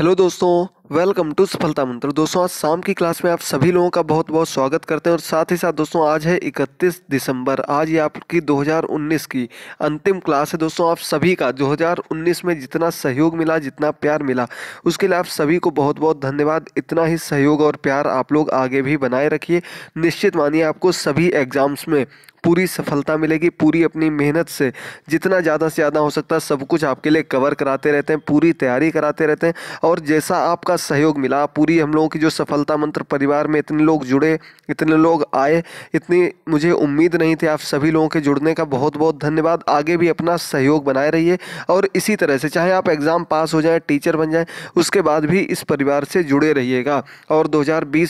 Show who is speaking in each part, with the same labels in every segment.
Speaker 1: hello दोस्तों welcome to सफलता मंत्र दोस्तों आज शाम की क्लास में आप सभी लोगों का बहुत बहुत स्वागत करते हैं और साथ ही साथ दोस्तों आज है 31 दिसंबर आज ये आपकी 2019 की अंतिम क्लास है दोस्तों आप सभी का 2019 में जितना सहयोग मिला जितना प्यार मिला उसके लिए आप सभी को बहुत बहुत धन्यवाद इतना ही सहयोग और प्यार आप लोग आगे भी बनाए रखिए निश्चित मानिए आपको सभी एग्जाम्स में पूरी सफलता मिलेगी पूरी अपनी मेहनत से जितना ज़्यादा से ज़्यादा हो सकता है सब कुछ आपके लिए कवर कराते रहते हैं पूरी तैयारी कराते रहते हैं और जैसा आपका सहयोग मिला पूरी हम लोगों की जो सफलता मंत्र परिवार में इतने लोग जुड़े इतने लोग आए इतनी मुझे उम्मीद नहीं थी आप सभी लोगों के जुड़ने का बहुत बहुत धन्यवाद आगे भी अपना सहयोग बनाए रहिए और इसी तरह से चाहे आप एग्ज़ाम पास हो जाए टीचर बन जाए उसके बाद भी इस परिवार से जुड़े रहिएगा और दो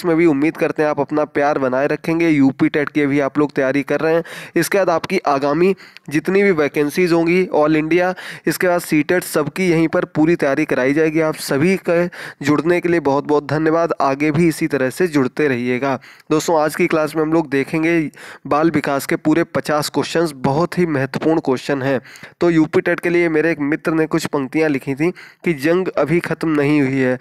Speaker 1: में भी उम्मीद करते हैं आप अपना प्यार बनाए रखेंगे यूपी टेट की भी आप लोग तैयारी कर रहे हैं इसके बाद आपकी आगामी जितनी भी वैकेंसीज़ होंगी ऑल इंडिया इसके बाद सीटेट सबकी यहीं पर पूरी तैयारी कराई जाएगी आप सभी के जुड़ जुड़ने के लिए बहुत बहुत धन्यवाद आगे भी इसी तरह से जुड़ते रहिएगा दोस्तों आज की क्लास में हम लोग देखेंगे बाल विकास के पूरे पचास क्वेश्चन बहुत ही महत्वपूर्ण क्वेश्चन हैं तो यूपी टेट के लिए मेरे एक मित्र ने कुछ पंक्तियाँ लिखी थी कि जंग अभी ख़त्म नहीं हुई है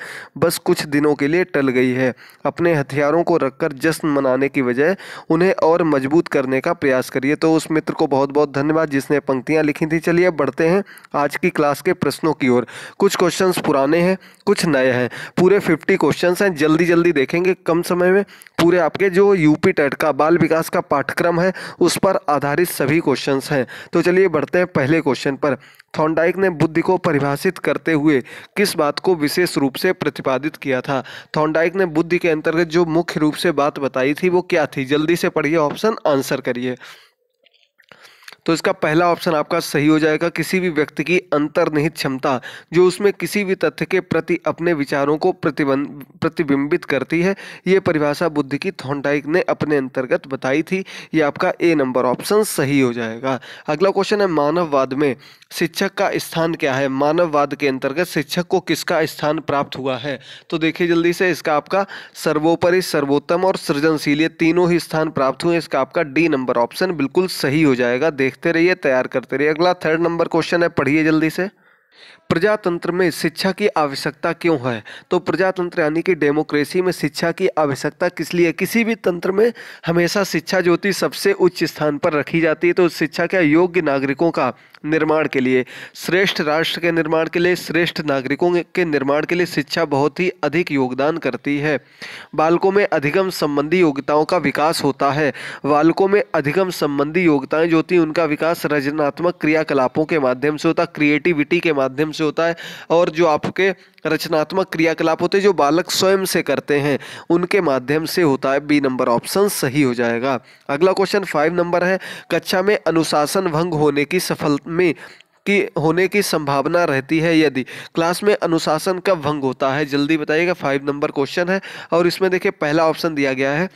Speaker 1: बस कुछ दिनों के लिए टल गई है अपने हथियारों को रखकर जश्न मनाने की वजह उन्हें और मजबूत करने का प्रयास करिए तो उस मित्र को बहुत बहुत धन्यवाद जिसने पंक्तियाँ लिखी थी चलिए बढ़ते हैं आज की क्लास के प्रश्नों की ओर कुछ क्वेश्चन पुराने हैं कुछ नए हैं पूरे फिफ्टी क्वेश्चन हैं जल्दी जल्दी देखेंगे कम समय में पूरे आपके जो यूपी टेट e का बाल विकास का पाठ्यक्रम है उस पर आधारित सभी क्वेश्चन हैं तो चलिए बढ़ते हैं पहले क्वेश्चन पर थॉन्डाइक ने बुद्धि को परिभाषित करते हुए किस बात को विशेष रूप से प्रतिपादित किया था थॉन्डाइक ने बुद्धि के अंतर्गत जो मुख्य रूप से बात बताई थी वो क्या थी जल्दी से पढ़िए ऑप्शन आंसर करिए तो इसका पहला ऑप्शन आपका सही हो जाएगा किसी भी व्यक्ति की अंतर्निहित क्षमता जो उसमें किसी भी तथ्य के प्रति अपने विचारों को प्रतिबंध प्रतिबिंबित करती है ये परिभाषा बुद्धि की थोंडाइक ने अपने अंतर्गत बताई थी ये आपका ए नंबर ऑप्शन सही हो जाएगा अगला क्वेश्चन है मानववाद में शिक्षक का स्थान क्या है मानववाद के अंतर्गत शिक्षक को किसका स्थान प्राप्त हुआ है तो देखिए जल्दी से इसका आपका सर्वोपरि सर्वोत्तम और सृजनशील ये तीनों ही स्थान प्राप्त हुए इसका आपका डी नंबर ऑप्शन बिल्कुल सही हो जाएगा देख देखते रहिए तैयार करते रहिए अगला थर्ड नंबर क्वेश्चन है पढ़िए जल्दी से प्रजातंत्र में शिक्षा की आवश्यकता क्यों है तो प्रजातंत्र यानी कि डेमोक्रेसी में शिक्षा की आवश्यकता किस लिए किसी भी तंत्र में हमेशा शिक्षा ज्योति सबसे उच्च स्थान पर रखी जाती है तो शिक्षा क्या योग्य नागरिकों का निर्माण के लिए श्रेष्ठ राष्ट्र के निर्माण के लिए श्रेष्ठ नागरिकों के निर्माण के लिए शिक्षा बहुत ही अधिक योगदान करती है बालकों में अधिगम संबंधी योग्यताओं का विकास होता है बालकों में अधिगम संबंधी योग्यताएं जो होती उनका विकास रचनात्मक क्रियाकलापों के माध्यम से होता क्रिएटिविटी के माध्यम से होता है और जो आपके रचनात्मक क्रियाकलाप होते हैं जो बालक स्वयं से करते हैं उनके माध्यम से होता है बी नंबर ऑप्शन सही हो जाएगा अगला क्वेश्चन फाइव नंबर है कक्षा में अनुशासन भंग होने की सफल में की होने की संभावना रहती है यदि क्लास में अनुशासन का भंग होता है जल्दी बताइएगा फाइव नंबर क्वेश्चन है और इसमें देखिए पहला ऑप्शन दिया गया है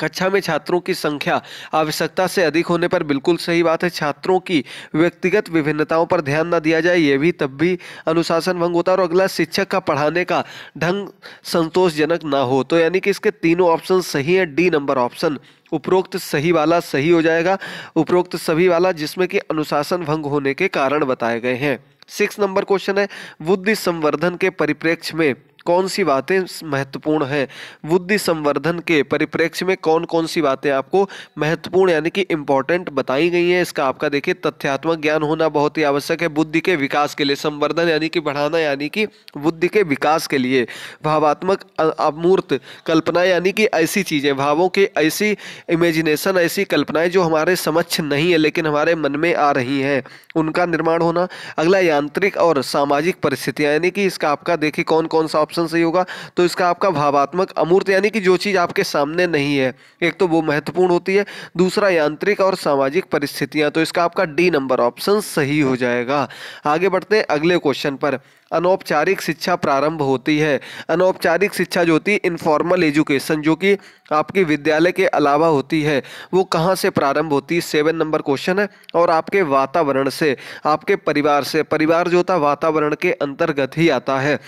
Speaker 1: कक्षा में छात्रों की संख्या आवश्यकता से अधिक होने पर बिल्कुल सही बात है छात्रों की व्यक्तिगत विभिन्नताओं पर ध्यान न दिया जाए ये भी तब भी अनुशासन भंग होता है और अगला शिक्षक का पढ़ाने का ढंग संतोषजनक ना हो तो यानी कि इसके तीनों ऑप्शन सही हैं डी नंबर ऑप्शन उपरोक्त सही वाला सही हो जाएगा उपरोक्त सभी वाला जिसमें कि अनुशासन भंग होने के कारण बताए गए हैं सिक्स नंबर क्वेश्चन है बुद्धि संवर्धन के परिप्रेक्ष्य में कौन सी बातें महत्वपूर्ण हैं बुद्धि संवर्धन के परिप्रेक्ष्य में कौन कौन सी बातें आपको महत्वपूर्ण यानी कि इंपॉर्टेंट बताई गई हैं इसका आपका देखिए तथ्यात्मक ज्ञान होना बहुत ही आवश्यक है बुद्धि के विकास के लिए संवर्धन यानी कि बढ़ाना यानी कि बुद्धि के विकास के लिए भावात्मक अमूर्त कल्पना यानी कि ऐसी चीज़ें भावों के ऐसी इमेजिनेशन ऐसी कल्पनाएँ जो हमारे समक्ष नहीं है लेकिन हमारे मन में आ रही हैं उनका निर्माण होना अगला यांत्रिक और सामाजिक परिस्थितियाँ यानी कि इसका आपका देखिए कौन कौन सा ऑप्शन ऑप्शन सही होगा तो इसका आपका भावात्मक अमूर्त यानी कि जो चीज़ आपके सामने नहीं है एक तो वो महत्वपूर्ण होती है दूसरा यांत्रिक और सामाजिक परिस्थितियाँ तो इसका आपका डी नंबर ऑप्शन सही हो जाएगा आगे बढ़ते हैं अगले क्वेश्चन पर अनौपचारिक शिक्षा प्रारंभ होती है अनौपचारिक शिक्षा जो होती है इनफॉर्मल एजुकेशन जो कि आपके विद्यालय के अलावा होती है वो कहाँ से प्रारंभ होती है सेवन नंबर क्वेश्चन है और आपके वातावरण से आपके परिवार से परिवार जो होता है वातावरण के अंतर्गत ही आता है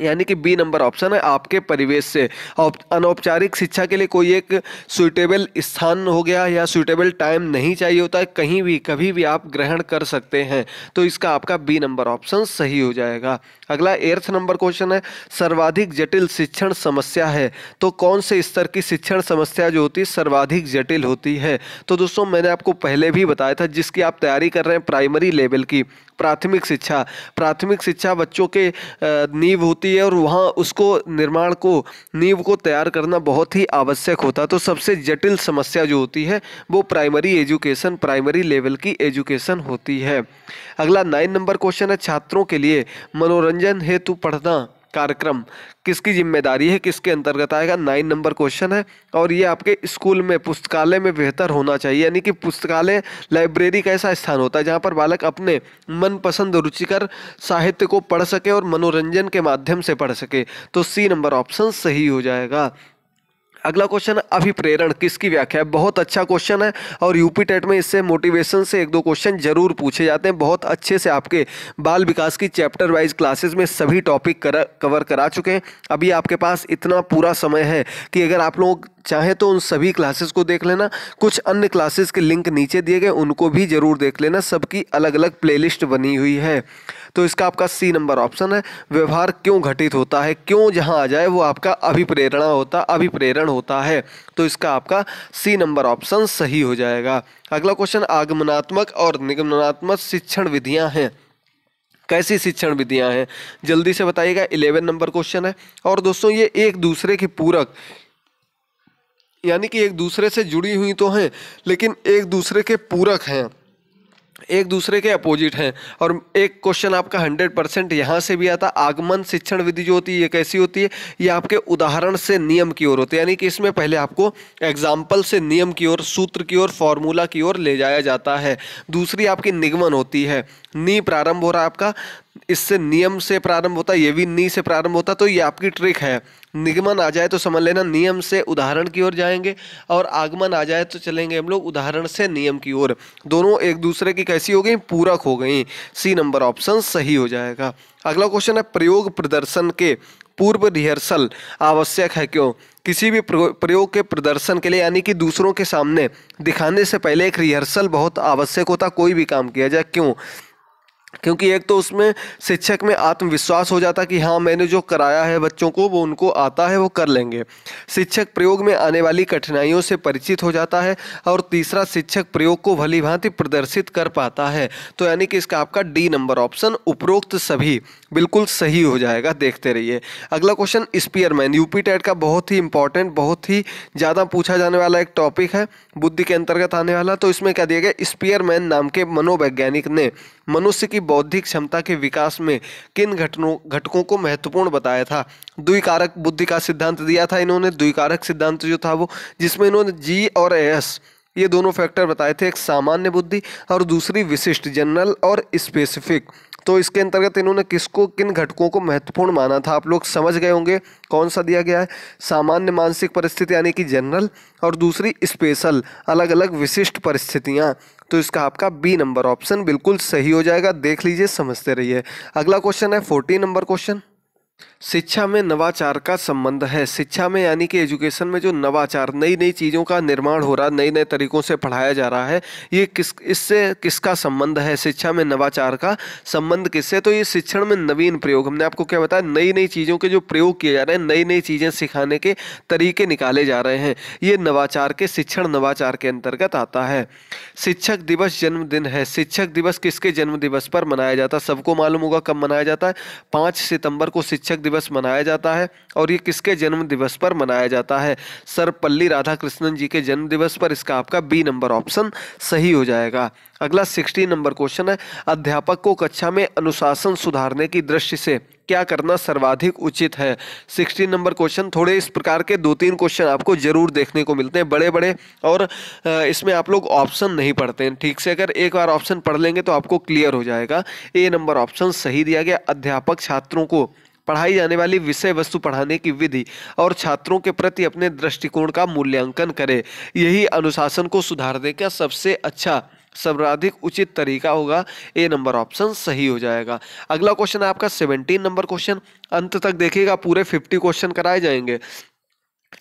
Speaker 1: यानी कि बी नंबर ऑप्शन है आपके परिवेश से अनौपचारिक शिक्षा के लिए कोई एक सुइटेबल स्थान हो गया या सुइटेबल टाइम नहीं चाहिए होता है कहीं भी कभी भी आप ग्रहण कर सकते हैं तो इसका आपका बी नंबर ऑप्शन सही हो जाएगा अगला एर्थ नंबर क्वेश्चन है सर्वाधिक जटिल शिक्षण समस्या है तो कौन से स्तर की शिक्षण समस्या जो होती है सर्वाधिक जटिल होती है तो दोस्तों मैंने आपको पहले भी बताया था जिसकी आप तैयारी कर रहे हैं प्राइमरी लेवल की प्राथमिक शिक्षा प्राथमिक शिक्षा बच्चों के नींव होती है और वहाँ उसको निर्माण को नींव को तैयार करना बहुत ही आवश्यक होता है तो सबसे जटिल समस्या जो होती है वो प्राइमरी एजुकेशन प्राइमरी लेवल की एजुकेशन होती है अगला नाइन नंबर क्वेश्चन है छात्रों के लिए मनोरंजन हेतु पढ़ना कार्यक्रम किसकी जिम्मेदारी है किसके अंतर्गत आएगा नाइन नंबर क्वेश्चन है और ये आपके स्कूल में पुस्तकालय में बेहतर होना चाहिए यानी कि पुस्तकालय लाइब्रेरी का ऐसा स्थान होता है जहाँ पर बालक अपने मनपसंद रुचिकर साहित्य को पढ़ सके और मनोरंजन के माध्यम से पढ़ सके तो सी नंबर ऑप्शन सही हो जाएगा अगला क्वेश्चन अभिप्रेरण किसकी व्याख्या है बहुत अच्छा क्वेश्चन है और यूपी टेट में इससे मोटिवेशन से एक दो क्वेश्चन जरूर पूछे जाते हैं बहुत अच्छे से आपके बाल विकास की चैप्टर वाइज क्लासेस में सभी टॉपिक कर, कवर करा चुके हैं अभी आपके पास इतना पूरा समय है कि अगर आप लोग चाहें तो उन सभी क्लासेस को देख लेना कुछ अन्य क्लासेस के लिंक नीचे दिए गए उनको भी ज़रूर देख लेना सबकी अलग अलग प्लेलिस्ट बनी हुई है तो इसका आपका सी नंबर ऑप्शन है व्यवहार क्यों घटित होता है क्यों जहाँ आ जाए वो आपका अभिप्रेरणा होता अभिप्रेरण होता है तो इसका आपका सी नंबर ऑप्शन सही हो जाएगा अगला क्वेश्चन आगमनात्मक और निगमनात्मक शिक्षण विधियाँ हैं कैसी शिक्षण विधियाँ हैं जल्दी से बताइएगा इलेवन नंबर क्वेश्चन है और दोस्तों ये एक दूसरे के पूरक यानी कि एक दूसरे से जुड़ी हुई तो हैं लेकिन एक दूसरे के पूरक हैं एक दूसरे के अपोजिट हैं और एक क्वेश्चन आपका हंड्रेड परसेंट यहाँ से भी आता आगमन शिक्षण विधि जो होती है ये कैसी होती है ये आपके उदाहरण से नियम की ओर होती है यानी कि इसमें पहले आपको एग्जाम्पल से नियम की ओर सूत्र की ओर फॉर्मूला की ओर ले जाया जाता है दूसरी आपकी निगमन होती है नी प्रारंभ हो रहा है आपका इससे नियम से प्रारंभ होता है ये भी नी से प्रारंभ होता तो ये आपकी ट्रिक है निगमन आ जाए तो समझ लेना नियम से उदाहरण की ओर जाएंगे और आगमन आ जाए तो चलेंगे हम लोग उदाहरण से नियम की ओर दोनों एक दूसरे की कैसी हो गई पूरक हो गई सी नंबर ऑप्शन सही हो जाएगा अगला क्वेश्चन है प्रयोग प्रदर्शन के पूर्व रिहर्सल आवश्यक है क्यों किसी भी प्रयोग के प्रदर्शन के लिए यानी कि दूसरों के सामने दिखाने से पहले एक रिहर्सल बहुत आवश्यक होता कोई भी काम किया जाए क्यों क्योंकि एक तो उसमें शिक्षक में आत्मविश्वास हो जाता कि हाँ मैंने जो कराया है बच्चों को वो उनको आता है वो कर लेंगे शिक्षक प्रयोग में आने वाली कठिनाइयों से परिचित हो जाता है और तीसरा शिक्षक प्रयोग को भली भांति प्रदर्शित कर पाता है तो यानी कि इसका आपका डी नंबर ऑप्शन उपरोक्त सभी बिल्कुल सही हो जाएगा देखते रहिए अगला क्वेश्चन स्पीयरमैन यूपी टेट का बहुत ही इंपॉर्टेंट बहुत ही ज़्यादा पूछा जाने वाला एक टॉपिक है बुद्धि के अंतर्गत आने वाला तो इसमें क्या दिया गया स्पीयरमैन नाम के मनोवैज्ञानिक ने मनुष्य की बौद्धिक क्षमता के विकास में किन घटनों घटकों को महत्वपूर्ण बताया था द्विकारक बुद्धि का सिद्धांत दिया था इन्होंने द्विकारक सिद्धांत जो था वो जिसमें इन्होंने जी और एस ये दोनों फैक्टर बताए थे एक सामान्य बुद्धि और दूसरी विशिष्ट जनरल और स्पेसिफिक तो इसके अंतर्गत इन्होंने किसको किन घटकों को महत्वपूर्ण माना था आप लोग समझ गए होंगे कौन सा दिया गया है सामान्य मानसिक परिस्थिति यानी कि जनरल और दूसरी स्पेशल अलग अलग विशिष्ट परिस्थितियाँ तो इसका आपका बी नंबर ऑप्शन बिल्कुल सही हो जाएगा देख लीजिए समझते रहिए अगला क्वेश्चन है फोर्टीन नंबर क्वेश्चन शिक्षा में नवाचार का संबंध है शिक्षा में यानी कि एजुकेशन में जो नवाचार नई नई चीज़ों का निर्माण हो रहा नए नए तरीकों से पढ़ाया जा रहा है ये किस इससे किसका संबंध है शिक्षा में नवाचार का संबंध किससे तो ये शिक्षण में नवीन प्रयोग हमने आपको क्या बताया नई नई चीज़ों के जो प्रयोग किए जा रहे हैं नई नई चीज़ें सिखाने के तरीके निकाले जा रहे हैं ये नवाचार के शिक्षण नवाचार के अंतर्गत आता है शिक्षक दिवस जन्मदिन है शिक्षक दिवस किसके जन्म पर मनाया जाता है सबको मालूम होगा कब मनाया जाता है पाँच सितंबर को शिक्षा शिक्षक दिवस मनाया जाता है और ये किसके जन्म दिवस पर मनाया जाता है सर्वपल्ली राधाकृष्णन जी के जन्म दिवस पर इसका आपका बी नंबर ऑप्शन सही हो जाएगा अगला सिक्सटी नंबर क्वेश्चन है अध्यापक को कक्षा में अनुशासन सुधारने की दृष्टि से क्या करना सर्वाधिक उचित है सिक्सटीन नंबर क्वेश्चन थोड़े इस प्रकार के दो तीन क्वेश्चन आपको जरूर देखने को मिलते हैं बड़े बड़े और इसमें आप लोग ऑप्शन नहीं पढ़ते हैं ठीक से अगर एक बार ऑप्शन पढ़ लेंगे तो आपको क्लियर हो जाएगा ए नंबर ऑप्शन सही दिया गया अध्यापक छात्रों को पढ़ाई जाने वाली विषय वस्तु पढ़ाने की विधि और छात्रों के प्रति अपने दृष्टिकोण का मूल्यांकन करें यही अनुशासन को सुधारने का सबसे अच्छा सर्वाधिक उचित तरीका होगा ए नंबर ऑप्शन सही हो जाएगा अगला क्वेश्चन है आपका सेवनटीन नंबर क्वेश्चन अंत तक देखिएगा पूरे फिफ्टी क्वेश्चन कराए जाएंगे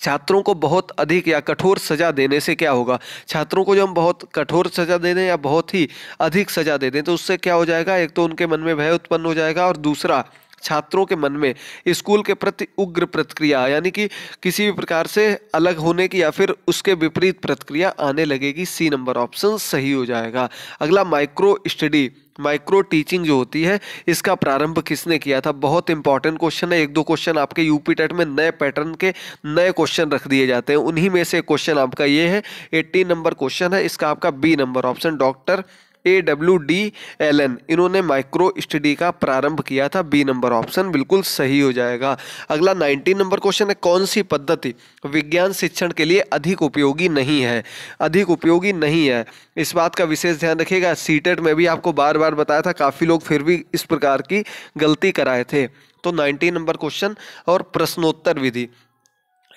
Speaker 1: छात्रों को बहुत अधिक या कठोर सजा देने से क्या होगा छात्रों को जब हम बहुत कठोर सजा दे दें या बहुत ही अधिक सजा दे दें तो उससे क्या हो जाएगा एक तो उनके मन में भय उत्पन्न हो जाएगा और दूसरा छात्रों के मन में स्कूल के प्रति उग्र प्रतिक्रिया यानी कि किसी भी प्रकार से अलग होने की या फिर उसके विपरीत प्रतिक्रिया आने लगेगी सी नंबर ऑप्शन सही हो जाएगा अगला माइक्रो स्टडी माइक्रो टीचिंग जो होती है इसका प्रारंभ किसने किया था बहुत इंपॉर्टेंट क्वेश्चन है एक दो क्वेश्चन आपके यूपी टेट में नए पैटर्न के नए क्वेश्चन रख दिए जाते हैं उन्हीं में से क्वेश्चन आपका ये है एट्टीन नंबर क्वेश्चन है इसका आपका B number option doctor A W D L N इन्होंने माइक्रो स्टडी का प्रारंभ किया था बी नंबर ऑप्शन बिल्कुल सही हो जाएगा अगला नाइनटीन नंबर क्वेश्चन है कौन सी पद्धति विज्ञान शिक्षण के लिए अधिक उपयोगी नहीं है अधिक उपयोगी नहीं है इस बात का विशेष ध्यान रखिएगा सीटेट e में भी आपको बार बार बताया था काफ़ी लोग फिर भी इस प्रकार की गलती कराए थे तो नाइनटीन नंबर क्वेश्चन और प्रश्नोत्तर विधि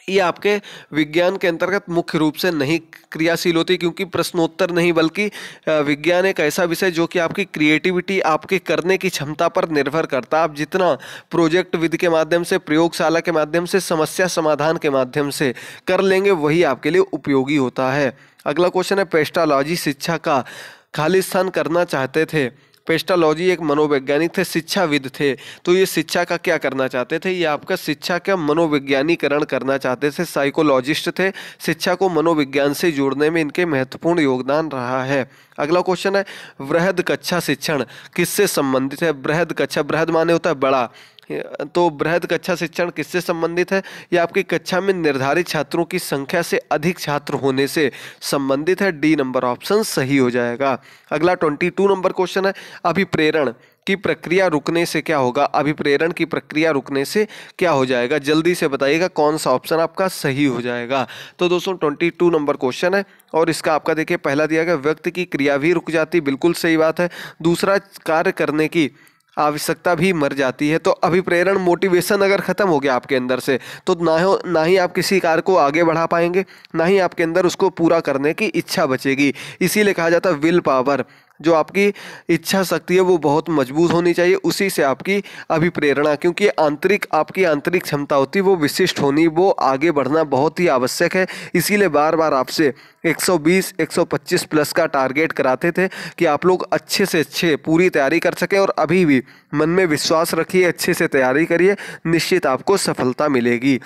Speaker 1: ये आपके विज्ञान के अंतर्गत मुख्य रूप से नहीं क्रियाशील होती क्योंकि प्रश्नोत्तर नहीं बल्कि विज्ञान एक ऐसा विषय जो कि आपकी क्रिएटिविटी आपके करने की क्षमता पर निर्भर करता आप जितना प्रोजेक्ट विधि के माध्यम से प्रयोगशाला के माध्यम से समस्या समाधान के माध्यम से कर लेंगे वही आपके लिए उपयोगी होता है अगला क्वेश्चन है पेस्टालॉजी शिक्षा का खाली स्थान करना चाहते थे पेस्टालॉजी एक मनोवैज्ञानिक थे शिक्षाविद थे तो ये शिक्षा का क्या करना चाहते थे ये आपका शिक्षा का मनोविज्ञानीकरण करना चाहते थे साइकोलॉजिस्ट थे शिक्षा को मनोविज्ञान से जोड़ने में इनके महत्वपूर्ण योगदान रहा है अगला क्वेश्चन है वृहद कक्षा शिक्षण किससे संबंधित है बृहद कक्षा बृहद माने होता है बड़ा तो बृहद कक्षा शिक्षण किससे संबंधित है यह आपकी कक्षा में निर्धारित छात्रों की संख्या से अधिक छात्र होने से संबंधित है डी नंबर ऑप्शन सही हो जाएगा अगला ट्वेंटी टू नंबर क्वेश्चन है अभिप्रेरण की प्रक्रिया रुकने से क्या होगा अभिप्रेरण की प्रक्रिया रुकने से क्या हो जाएगा जल्दी से बताइएगा कौन सा ऑप्शन आपका सही हो जाएगा तो दोस्तों ट्वेंटी टू नंबर क्वेश्चन है और इसका आपका देखिए पहला दिया गया व्यक्ति की क्रिया भी रुक जाती बिल्कुल सही बात है दूसरा कार्य करने की आवश्यकता भी मर जाती है तो अभिप्रेरण मोटिवेशन अगर ख़त्म हो गया आपके अंदर से तो ना हो ना ही आप किसी कार्य को आगे बढ़ा पाएंगे ना ही आपके अंदर उसको पूरा करने की इच्छा बचेगी इसीलिए कहा जाता है विल पावर जो आपकी इच्छा शक्ति है वो बहुत मजबूत होनी चाहिए उसी से आपकी अभिप्रेरणा क्योंकि आंतरिक आपकी आंतरिक क्षमता होती है वो विशिष्ट होनी वो आगे बढ़ना बहुत ही आवश्यक है इसीलिए बार बार आपसे 120 125 प्लस का टारगेट कराते थे कि आप लोग अच्छे से अच्छे पूरी तैयारी कर सकें और अभी भी मन में विश्वास रखिए अच्छे से तैयारी करिए निश्चित आपको सफलता मिलेगी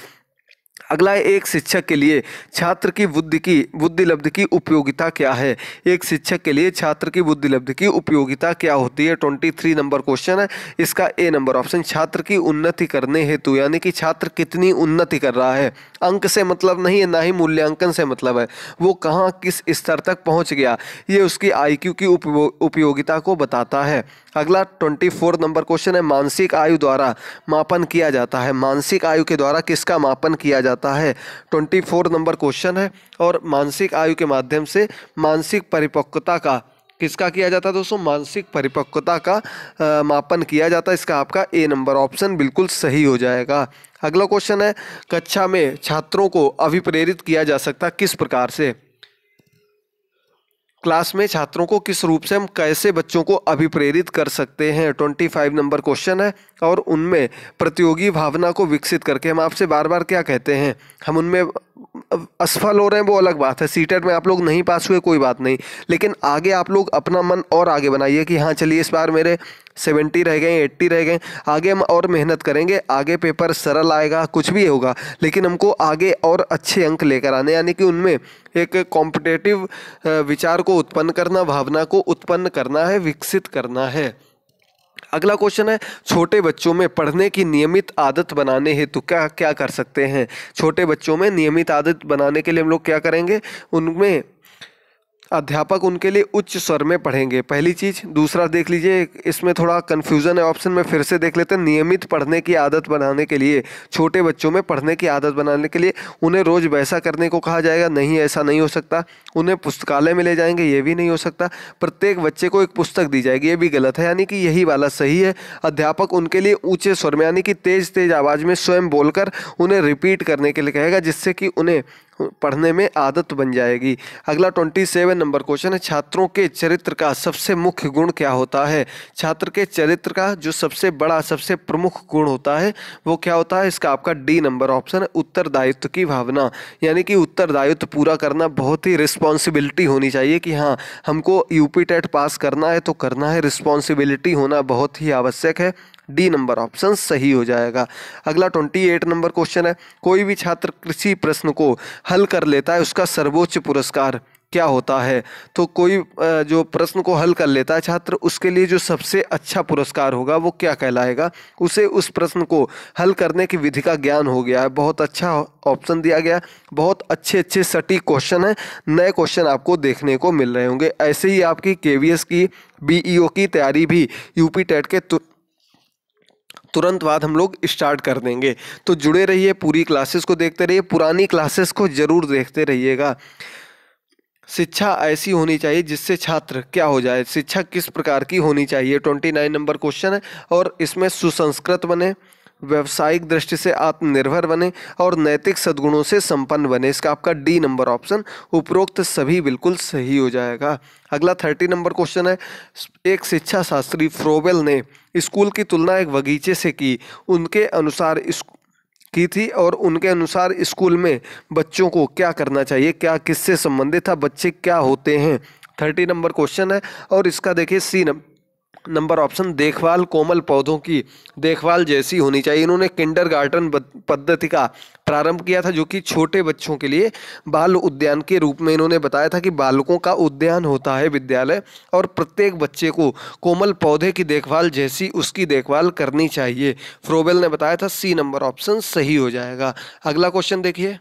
Speaker 1: अगला एक शिक्षक के लिए छात्र की बुद्धि की बुद्धि लब्ध की उपयोगिता क्या है एक शिक्षक के लिए छात्र की बुद्धि लब्ध की उपयोगिता क्या होती है ट्वेंटी थ्री नंबर क्वेश्चन है इसका ए नंबर ऑप्शन छात्र की उन्नति करने हेतु यानी कि छात्र कितनी उन्नति कर रहा है अंक से मतलब नहीं है ना ही मूल्यांकन से मतलब है वो कहाँ किस स्तर तक पहुँच गया ये उसकी क्यू की उपयोगिता को बताता है अगला ट्वेंटी फोर नंबर क्वेश्चन है मानसिक आयु द्वारा मापन किया जाता है मानसिक आयु के द्वारा किसका मापन किया जाता जाता है ट्वेंटी फोर नंबर क्वेश्चन है और मानसिक आयु के माध्यम से मानसिक परिपक्वता का किसका किया जाता है दोस्तों मानसिक परिपक्वता का आ, मापन किया जाता है इसका आपका ए नंबर ऑप्शन बिल्कुल सही हो जाएगा अगला क्वेश्चन है कक्षा में छात्रों को अभिप्रेरित किया जा सकता किस प्रकार से क्लास में छात्रों को किस रूप से हम कैसे बच्चों को अभिप्रेरित कर सकते हैं ट्वेंटी फाइव नंबर क्वेश्चन है और उनमें प्रतियोगी भावना को विकसित करके हम आपसे बार बार क्या कहते हैं हम उनमें असफल हो रहे हैं वो अलग बात है सीटेट e में आप लोग नहीं पास हुए कोई बात नहीं लेकिन आगे आप लोग अपना मन और आगे बनाइए कि हाँ चलिए इस बार मेरे सेवेंटी रह गए एट्टी रह गए आगे हम और मेहनत करेंगे आगे पेपर सरल आएगा कुछ भी होगा लेकिन हमको आगे और अच्छे अंक लेकर आने यानी कि उनमें एक कॉम्पिटेटिव विचार को उत्पन्न करना भावना को उत्पन्न करना है विकसित करना है अगला क्वेश्चन है छोटे बच्चों में पढ़ने की नियमित आदत बनाने हेतु क्या क्या कर सकते हैं छोटे बच्चों में नियमित आदत बनाने के लिए हम लोग क्या करेंगे उनमें अध्यापक उनके लिए उच्च स्वर में पढ़ेंगे पहली चीज़ दूसरा देख लीजिए इसमें थोड़ा कन्फ्यूज़न है ऑप्शन में फिर से देख लेते हैं नियमित पढ़ने की आदत बनाने के लिए छोटे बच्चों में पढ़ने की आदत बनाने के लिए उन्हें रोज़ वैसा करने को कहा जाएगा नहीं ऐसा नहीं हो सकता उन्हें पुस्तकालय में ले जाएंगे ये भी नहीं हो सकता प्रत्येक बच्चे को एक पुस्तक दी जाएगी ये भी गलत है यानी कि यही वाला सही है अध्यापक उनके लिए ऊँचे स्वर में यानी कि तेज़ तेज़ आवाज़ में स्वयं बोलकर उन्हें रिपीट करने के लिए कहेगा जिससे कि उन्हें पढ़ने में आदत बन जाएगी अगला ट्वेंटी सेवन नंबर क्वेश्चन है छात्रों के चरित्र का सबसे मुख्य गुण क्या होता है छात्र के चरित्र का जो सबसे बड़ा सबसे प्रमुख गुण होता है वो क्या होता है इसका आपका डी नंबर ऑप्शन है उत्तरदायित्व की भावना यानी कि उत्तरदायित्व पूरा करना बहुत ही रिस्पॉन्स रिस्पॉन्सिबिलिटी होनी चाहिए कि हाँ हमको यूपी टेट पास करना है तो करना है रिस्पॉन्सिबिलिटी होना बहुत ही आवश्यक है डी नंबर ऑप्शन सही हो जाएगा अगला ट्वेंटी एट नंबर क्वेश्चन है कोई भी छात्र कृषि प्रश्न को हल कर लेता है उसका सर्वोच्च पुरस्कार क्या होता है तो कोई जो प्रश्न को हल कर लेता है छात्र उसके लिए जो सबसे अच्छा पुरस्कार होगा वो क्या कहलाएगा उसे उस प्रश्न को हल करने की विधि का ज्ञान हो गया है बहुत अच्छा ऑप्शन दिया गया बहुत अच्छे अच्छे सटीक क्वेश्चन हैं नए क्वेश्चन आपको देखने को मिल रहे होंगे ऐसे ही आपकी के की बी e की तैयारी भी यू टेट के तुरंत बाद हम लोग स्टार्ट कर देंगे तो जुड़े रहिए पूरी क्लासेस को देखते रहिए पुरानी क्लासेस को ज़रूर देखते रहिएगा शिक्षा ऐसी होनी चाहिए जिससे छात्र क्या हो जाए शिक्षा किस प्रकार की होनी चाहिए ट्वेंटी नाइन नंबर क्वेश्चन है और इसमें सुसंस्कृत बने व्यवसायिक दृष्टि से आत्मनिर्भर बने और नैतिक सद्गुणों से संपन्न बने इसका आपका डी नंबर ऑप्शन उपरोक्त सभी बिल्कुल सही हो जाएगा अगला थर्टी नंबर क्वेश्चन है एक शिक्षा शास्त्री फ्रोबेल ने स्कूल की तुलना एक बगीचे से की उनके अनुसार की थी और उनके अनुसार स्कूल में बच्चों को क्या करना चाहिए क्या किससे संबंधित था बच्चे क्या होते हैं थर्टी नंबर क्वेश्चन है और इसका देखिए सी नंबर नंबर ऑप्शन देखभाल कोमल पौधों की देखभाल जैसी होनी चाहिए इन्होंने किंडर गार्डन पद्धति का प्रारंभ किया था जो कि छोटे बच्चों के लिए बाल उद्यान के रूप में इन्होंने बताया था कि बालकों का उद्यान होता है विद्यालय और प्रत्येक बच्चे को कोमल पौधे की देखभाल जैसी उसकी देखभाल करनी चाहिए फ्रोबेल ने बताया था सी नंबर ऑप्शन सही हो जाएगा अगला क्वेश्चन देखिए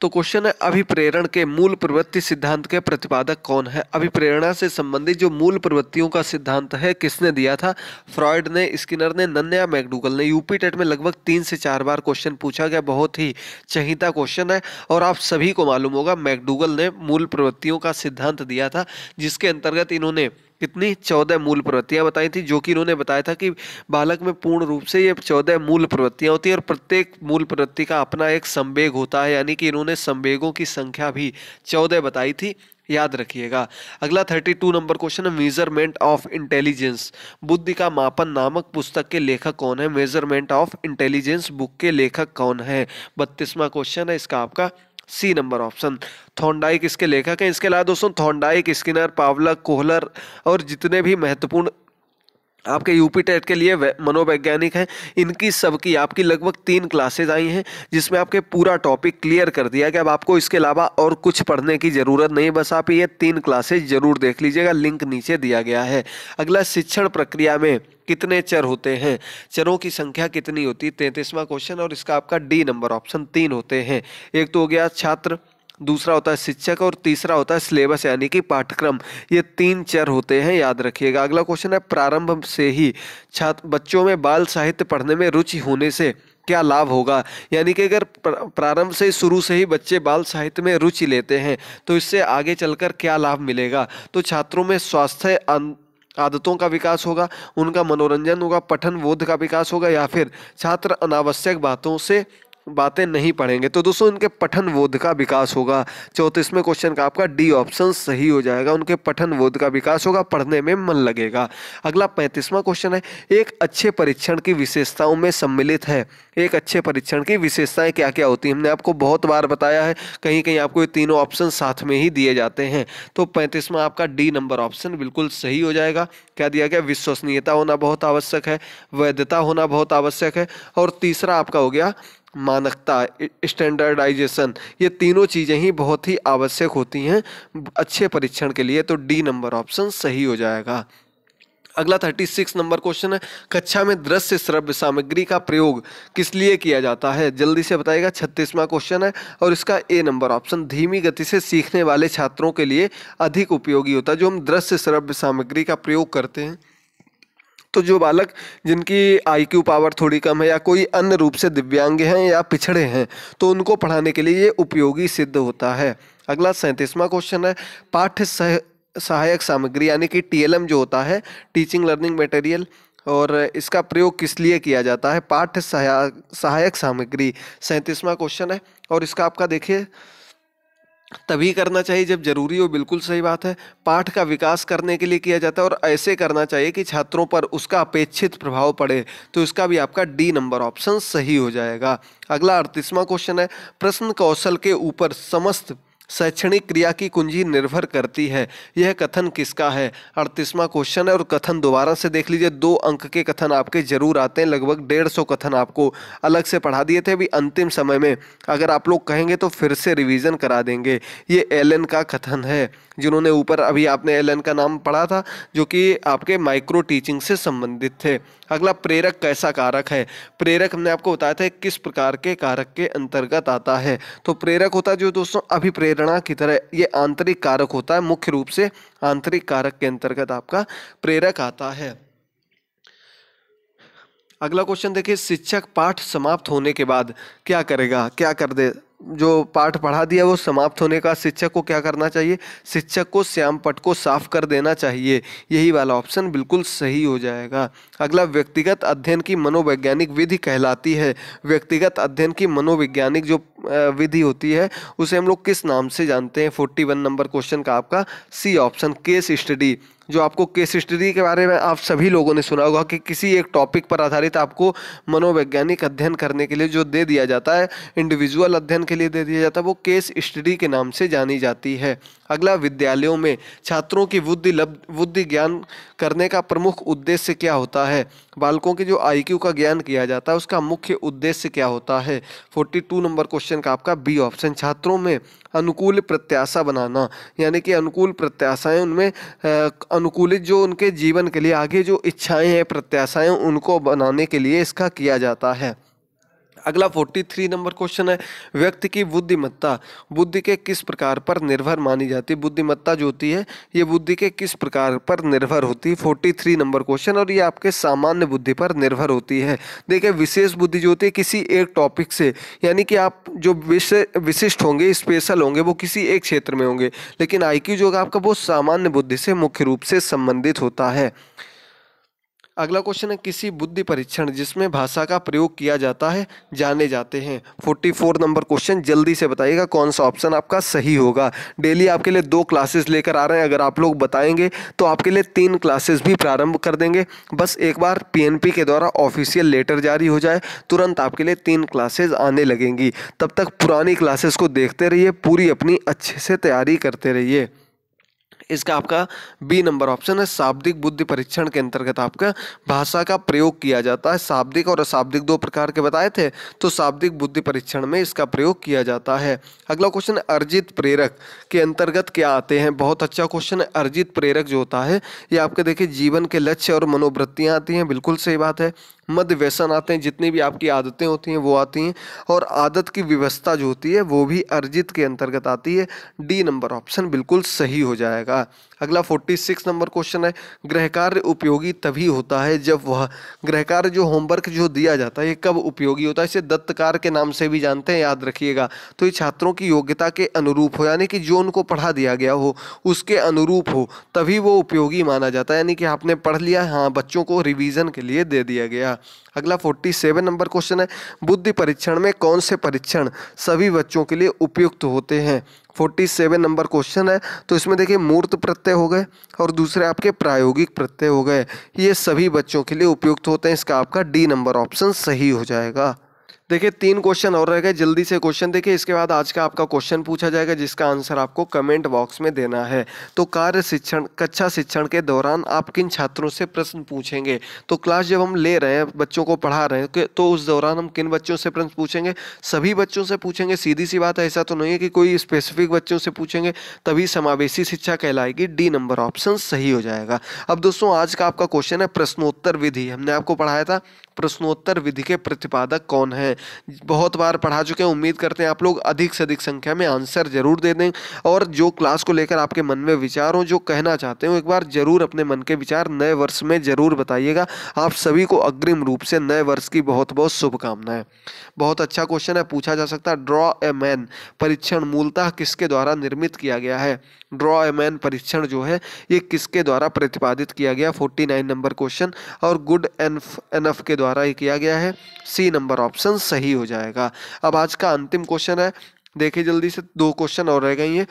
Speaker 1: तो क्वेश्चन है अभिप्रेरण के मूल प्रवृत्ति सिद्धांत के प्रतिपादक कौन है अभिप्रेरणा से संबंधित जो मूल प्रवृत्तियों का सिद्धांत है किसने दिया था फ्रॉयड ने स्किनर ने नन्या मैकडूगल ने यूपी टेट में लगभग तीन से चार बार क्वेश्चन पूछा गया बहुत ही चहिता क्वेश्चन है और आप सभी को मालूम होगा मैकडूगल ने मूल प्रवृत्तियों का सिद्धांत दिया था जिसके अंतर्गत इन्होंने कितनी चौदह मूल प्रवृत्तियाँ बताई थी जो कि इन्होंने बताया था कि बालक में पूर्ण रूप से ये चौदह मूल प्रवृत्तियाँ होती हैं और प्रत्येक मूल प्रवृत्ति का अपना एक संवेग होता है यानी कि इन्होंने संवेगों की संख्या भी चौदह बताई थी याद रखिएगा अगला थर्टी टू नंबर क्वेश्चन है मेजरमेंट ऑफ इंटेलिजेंस बुद्धि का मापन नामक पुस्तक के लेखक कौन है मेजरमेंट ऑफ इंटेलिजेंस बुक के लेखक कौन है बत्तीसवां क्वेश्चन है इसका आपका सी नंबर ऑप्शन थोंडाइक इसके लेखक हैं इसके अलावा दोस्तों थोंडाइक स्किनर पावलक कोहलर और जितने भी महत्वपूर्ण आपके यूपी टेट के लिए मनोवैज्ञानिक हैं इनकी सबकी आपकी लगभग तीन क्लासेज आई हैं जिसमें आपके पूरा टॉपिक क्लियर कर दिया गया अब आपको इसके अलावा और कुछ पढ़ने की ज़रूरत नहीं बस आप ये तीन क्लासेज जरूर देख लीजिएगा लिंक नीचे दिया गया है अगला शिक्षण प्रक्रिया में कितने चर होते हैं चरों की संख्या कितनी होती है तैंतीसवां क्वेश्चन और इसका आपका डी नंबर ऑप्शन तीन होते हैं एक तो हो गया छात्र दूसरा होता है शिक्षक और तीसरा होता है सिलेबस यानी कि पाठ्यक्रम ये तीन चर होते हैं याद रखिएगा अगला क्वेश्चन है प्रारंभ से ही छात्र बच्चों में बाल साहित्य पढ़ने में रुचि होने से क्या लाभ होगा यानी कि अगर प्रारंभ से शुरू से ही बच्चे बाल साहित्य में रुचि लेते हैं तो इससे आगे चलकर क्या लाभ मिलेगा तो छात्रों में स्वास्थ्य आदतों का विकास होगा उनका मनोरंजन होगा पठन बोध का विकास होगा या फिर छात्र अनावश्यक बातों से बातें नहीं पढ़ेंगे तो दोस्तों इनके पठन बोध का विकास होगा चौंतीसवें क्वेश्चन का आपका डी ऑप्शन सही हो जाएगा उनके पठन बोध का विकास होगा पढ़ने में मन लगेगा अगला पैंतीसवां क्वेश्चन है एक अच्छे परीक्षण की विशेषताओं में सम्मिलित है एक अच्छे परीक्षण की विशेषताएं क्या क्या होती हैं हमने आपको बहुत बार बताया है कहीं कहीं आपको ये तीनों ऑप्शन साथ में ही दिए जाते हैं तो पैंतीसवां आपका डी नंबर ऑप्शन बिल्कुल सही हो जाएगा क्या दिया गया विश्वसनीयता होना बहुत आवश्यक है वैधता होना बहुत आवश्यक है और तीसरा आपका हो गया मानकता स्टैंडर्डाइजेशन ये तीनों चीज़ें ही बहुत ही आवश्यक होती हैं अच्छे परीक्षण के लिए तो डी नंबर ऑप्शन सही हो जाएगा अगला थर्टी सिक्स नंबर क्वेश्चन है कक्षा में दृश्य श्रव्य सामग्री का प्रयोग किस लिए किया जाता है जल्दी से बताइएगा छत्तीसवां क्वेश्चन है और इसका ए नंबर ऑप्शन धीमी गति से सीखने वाले छात्रों के लिए अधिक उपयोगी होता है जो हम दृश्य श्रव्य सामग्री का प्रयोग करते हैं तो जो बालक जिनकी आईक्यू पावर थोड़ी कम है या कोई अन्य रूप से दिव्यांग हैं या पिछड़े हैं तो उनको पढ़ाने के लिए ये उपयोगी सिद्ध होता है अगला सैंतीसवा क्वेश्चन है पाठ्य सह सहायक सामग्री यानी कि टीएलएम जो होता है टीचिंग लर्निंग मटेरियल और इसका प्रयोग किस लिए किया जाता है पाठ्य सहायक सामग्री सैंतीसवा क्वेश्चन है और इसका आपका देखिए तभी करना चाहिए जब जरूरी हो बिल्कुल सही बात है पाठ का विकास करने के लिए किया जाता है और ऐसे करना चाहिए कि छात्रों पर उसका अपेक्षित प्रभाव पड़े तो इसका भी आपका डी नंबर ऑप्शन सही हो जाएगा अगला अड़तीसवां क्वेश्चन है प्रश्न कौशल के ऊपर समस्त शैक्षणिक क्रिया की कुंजी निर्भर करती है यह कथन किसका है अड़तीसवां क्वेश्चन है और कथन दोबारा से देख लीजिए दो अंक के कथन आपके जरूर आते हैं लगभग डेढ़ सौ कथन आपको अलग से पढ़ा दिए थे अभी अंतिम समय में अगर आप लोग कहेंगे तो फिर से रिवीजन करा देंगे ये एलन का कथन है जिन्होंने ऊपर अभी आपने एलन का नाम पढ़ा था जो कि आपके माइक्रो टीचिंग से संबंधित थे अगला प्रेरक कैसा कारक है प्रेरक हमने आपको बताया था किस प्रकार के कारक के अंतर्गत आता है तो प्रेरक होता है जो दोस्तों अभिप्रेरणा की तरह ये आंतरिक कारक होता है मुख्य रूप से आंतरिक कारक के अंतर्गत आपका प्रेरक आता है अगला क्वेश्चन देखिए शिक्षक पाठ समाप्त होने के बाद क्या करेगा क्या कर दे जो पाठ पढ़ा दिया वो समाप्त होने का शिक्षक को क्या करना चाहिए शिक्षक को श्याम पट को साफ कर देना चाहिए यही वाला ऑप्शन बिल्कुल सही हो जाएगा अगला व्यक्तिगत अध्ययन की मनोवैज्ञानिक विधि कहलाती है व्यक्तिगत अध्ययन की मनोवैज्ञानिक जो विधि होती है उसे हम लोग किस नाम से जानते हैं फोर्टी वन नंबर क्वेश्चन का आपका सी ऑप्शन केस स्टडी जो आपको केस स्टडी के बारे में आप सभी लोगों ने सुना होगा कि किसी एक टॉपिक पर आधारित आपको मनोवैज्ञानिक अध्ययन करने के लिए जो दे दिया जाता है इंडिविजुअल अध्ययन के लिए दे दिया जाता है वो केस स्टडी के नाम से जानी जाती है अगला विद्यालयों में छात्रों की बुद्धि लब बुद्धि ज्ञान करने का प्रमुख उद्देश्य क्या होता है बालकों के जो आईक्यू का ज्ञान किया जाता है उसका मुख्य उद्देश्य क्या होता है फोर्टी टू नंबर क्वेश्चन का आपका बी ऑप्शन छात्रों में अनुकूल प्रत्याशा बनाना यानी कि अनुकूल प्रत्याशाएं उनमें अनुकूलित जो उनके जीवन के लिए आगे जो इच्छाएं हैं प्रत्याशाएं उनको बनाने के लिए इसका किया जाता है अगला 43 नंबर क्वेश्चन है व्यक्ति की बुद्धिमत्ता बुद्धि के किस प्रकार पर निर्भर मानी जाती है बुद्धिमत्ता जो होती है ये बुद्धि के किस प्रकार पर निर्भर होती है 43 नंबर क्वेश्चन और ये आपके सामान्य बुद्धि पर निर्भर होती है देखिए विशेष बुद्धि जो होती है किसी एक टॉपिक से यानी कि आप जो विशिष्ट होंगे स्पेशल होंगे वो किसी एक क्षेत्र में होंगे लेकिन आई जो होगा आपका वो सामान्य बुद्धि से मुख्य रूप से संबंधित होता है अगला क्वेश्चन है किसी बुद्धि परीक्षण जिसमें भाषा का प्रयोग किया जाता है जाने जाते हैं फोर्टी फोर नंबर क्वेश्चन जल्दी से बताइएगा कौन सा ऑप्शन आपका सही होगा डेली आपके लिए दो क्लासेस लेकर आ रहे हैं अगर आप लोग बताएंगे तो आपके लिए तीन क्लासेस भी प्रारंभ कर देंगे बस एक बार पीएनपी के द्वारा ऑफिशियल लेटर जारी हो जाए तुरंत आपके लिए तीन क्लासेज आने लगेंगी तब तक पुरानी क्लासेस को देखते रहिए पूरी अपनी अच्छे से तैयारी करते रहिए इसका आपका बी नंबर ऑप्शन है शाब्दिक बुद्धि परीक्षण के अंतर्गत आपका भाषा का प्रयोग किया जाता है शाब्दिक और अशाब्दिक दो प्रकार के बताए थे तो शाब्दिक बुद्धि परीक्षण में इसका प्रयोग किया जाता है अगला क्वेश्चन अर्जित प्रेरक के अंतर्गत क्या आते हैं बहुत अच्छा क्वेश्चन है अर्जित प्रेरक जो होता है ये आपके देखिए जीवन के लक्ष्य और मनोवृत्तियाँ आती हैं बिल्कुल सही बात है मध्य व्यसन आते हैं जितनी भी आपकी आदतें होती हैं वो आती हैं और आदत की व्यवस्था जो होती है वो भी अर्जित के अंतर्गत आती है डी नंबर ऑप्शन बिल्कुल सही हो जाएगा रहा अगला 46 नंबर क्वेश्चन है गृह कार्य उपयोगी तभी होता है जब वह गृह कार्य जो होमवर्क जो दिया जाता है ये कब उपयोगी होता है इसे दत्तकार के नाम से भी जानते हैं याद रखिएगा तो ये छात्रों की योग्यता के अनुरूप हो यानी कि जो उनको पढ़ा दिया गया हो उसके अनुरूप हो तभी वो उपयोगी माना जाता है यानी कि आपने पढ़ लिया हाँ बच्चों को रिविज़न के लिए दे दिया गया अगला 47 नंबर क्वेश्चन है बुद्धि परीक्षण में कौन से परीक्षण सभी बच्चों के लिए उपयुक्त होते हैं फोर्टी सेवन नंबर क्वेश्चन है तो इसमें देखिए मूर्त प्रत्यय हो गए और दूसरे आपके प्रायोगिक प्रत्यय हो गए ये सभी बच्चों के लिए उपयुक्त होते हैं इसका आपका डी नंबर ऑप्शन सही हो जाएगा देखिए तीन क्वेश्चन और रह गए जल्दी से क्वेश्चन देखिए इसके बाद आज का आपका क्वेश्चन पूछा जाएगा जिसका आंसर आपको कमेंट बॉक्स में देना है तो कार्य शिक्षण कक्षा शिक्षण के दौरान आप किन छात्रों से प्रश्न पूछेंगे तो क्लास जब हम ले रहे हैं बच्चों को पढ़ा रहे हैं तो उस दौरान हम किन बच्चों से प्रश्न पूछेंगे सभी बच्चों से पूछेंगे सीधी सी बात ऐसा तो नहीं है कि कोई स्पेसिफिक बच्चों से पूछेंगे तभी समावेशी शिक्षा कहलाएगी डी नंबर ऑप्शन सही हो जाएगा अब दोस्तों आज का आपका क्वेश्चन है प्रश्नोत्तर विधि हमने आपको पढ़ाया था प्रश्नोत्तर विधि के प्रतिपादक कौन हैं बहुत बार पढ़ा चुके हैं उम्मीद करते हैं आप लोग अधिक से अधिक संख्या में आंसर जरूर दे दें और जो क्लास को लेकर आपके मन में विचार हो जो कहना चाहते हो एक बार जरूर अपने मन के विचार नए वर्ष में जरूर बताइएगा आप सभी को अग्रिम रूप से नए वर्ष की बहुत बहुत शुभकामनाएं बहुत अच्छा क्वेश्चन है पूछा जा सकता है ड्रॉ ए मैन परीक्षण मूलतः किसके द्वारा निर्मित किया गया है ड्रॉ ए मैन परीक्षण जो है ये किसके द्वारा प्रतिपादित किया गया फोर्टी नाइन नंबर क्वेश्चन और गुड एनफ एनफ के द्वारा द्वारा ही किया गया है सी नंबर ऑप्शन सही हो जाएगा अब आज का अंतिम क्वेश्चन है देखिए जल्दी से दो क्वेश्चन और रह गई हैं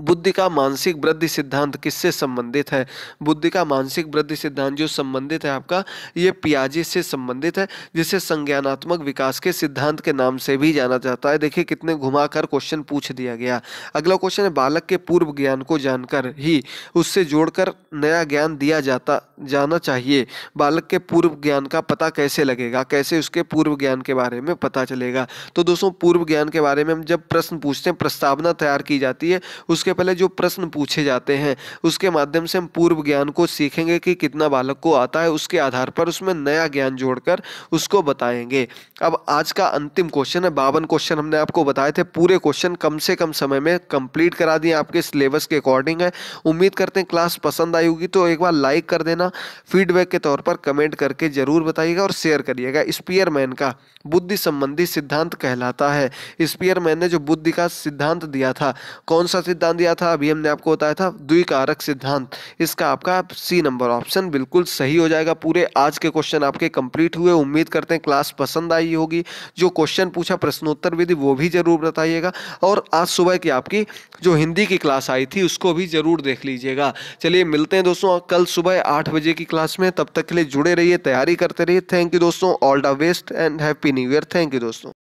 Speaker 1: बुद्धि का मानसिक वृद्धि सिद्धांत किससे संबंधित है बुद्धि का मानसिक वृद्धि सिद्धांत जो संबंधित है आपका ये पियाजे से संबंधित है जिसे संज्ञानात्मक विकास के सिद्धांत के नाम से भी जाना जाता है देखिए कितने घुमाकर क्वेश्चन पूछ दिया गया अगला क्वेश्चन है बालक के पूर्व ज्ञान को जानकर ही उससे जोड़कर नया ज्ञान दिया जाता जाना चाहिए बालक के पूर्व ज्ञान का पता कैसे लगेगा कैसे उसके पूर्व ज्ञान के बारे में पता चलेगा तो दोस्तों पूर्व ज्ञान के बारे में हम जब प्रश्न पूछते हैं प्रस्तावना तैयार की जाती है उसके उसके पहले जो प्रश्न पूछे जाते हैं उसके माध्यम से हम पूर्व ज्ञान को सीखेंगे कि कितना बालक को आता है उसके आधार पर उसमें नया ज्ञान जोड़कर उसको बताएंगे अब आज का अंतिम क्वेश्चन है बावन क्वेश्चन हमने आपको बताए थे पूरे क्वेश्चन कम से कम समय में कंप्लीट करा दिए आपके सिलेबस के अकॉर्डिंग है उम्मीद करते हैं क्लास पसंद आई होगी तो एक बार लाइक कर देना फीडबैक के तौर पर कमेंट करके ज़रूर बताइएगा और शेयर करिएगा स्पीयरमैन का बुद्धि संबंधी सिद्धांत कहलाता है स्पीयरमैन ने जो बुद्धि का सिद्धांत दिया था कौन सा सिद्धांत दिया था अभी हमने आपको बताया था द्विकारक सिद्धांत इसका आपका सी नंबर ऑप्शन बिल्कुल सही हो जाएगा पूरे आज के क्वेश्चन आपके कंप्लीट हुए उम्मीद करते हैं क्लास पसंद आई होगी जो क्वेश्चन पूछा प्रश्नोत्तर विधि वो भी ज़रूर बताइएगा और आज सुबह की आपकी जो हिंदी की क्लास आई थी उसको भी ज़रूर देख लीजिएगा चलिए मिलते हैं दोस्तों कल सुबह आठ बजे की क्लास में तब तक के लिए जुड़े रहिए तैयारी करते रहिए थैंक यू दोस्तों all the best and happy new year thank you दोस्तों